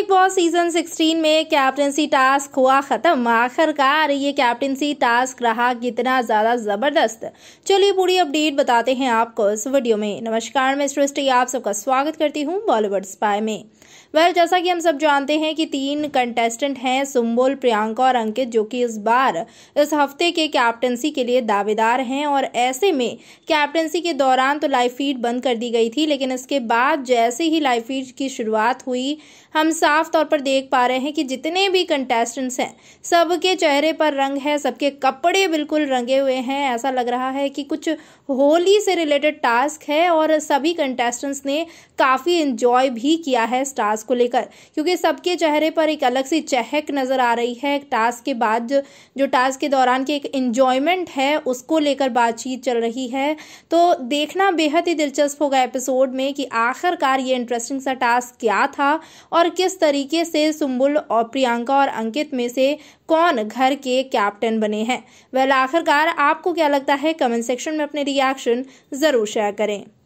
big boss season 16 में captaincy task हुआ खत्म आखिरकार ये कैप्टनसी टास्क रहा कितना ज्यादा जबरदस्त चलिए पूरी अपडेट बताते हैं आपको इस वीडियो में नमस्कार मैं सृष्टि आप सबका स्वागत करती हूँ बॉलीवुड स्पाई में वह जैसा कि हम सब जानते हैं कि तीन कंटेस्टेंट हैं सुम्बुल प्रियंका और अंकित जो कि इस बार इस हफ्ते के कैप्टनसी के लिए दावेदार हैं और ऐसे में कैप्टनसी के दौरान तो लाइव फीड बंद कर दी गई थी लेकिन इसके बाद जैसे ही लाइव फीड की शुरुआत हुई हम सब साफ तौर पर देख पा रहे हैं कि जितने भी कंटेस्टेंट्स हैं सबके चेहरे पर रंग है सबके कपड़े बिल्कुल रंगे हुए हैं ऐसा लग रहा है कि कुछ होली से रिलेटेड टास्क है और सभी कंटेस्टेंट्स ने काफ़ी इन्जॉय भी किया है इस टास्क को लेकर क्योंकि सबके चेहरे पर एक अलग सी चहक नज़र आ रही है टास्क के बाद जो जो टास्क के दौरान की एक इन्जॉयमेंट है उसको लेकर बातचीत चल रही है तो देखना बेहद ही दिलचस्प होगा एपिसोड में कि आखिरकार ये इंटरेस्टिंग सा टास्क क्या था और किस तरीके से सुम्बुल और प्रियंका और अंकित में से कौन घर के कैप्टन बने हैं वह आखिरकार आपको क्या लगता है कमेंट सेक्शन में अपने रिएक्शन ज़रूर शेयर करें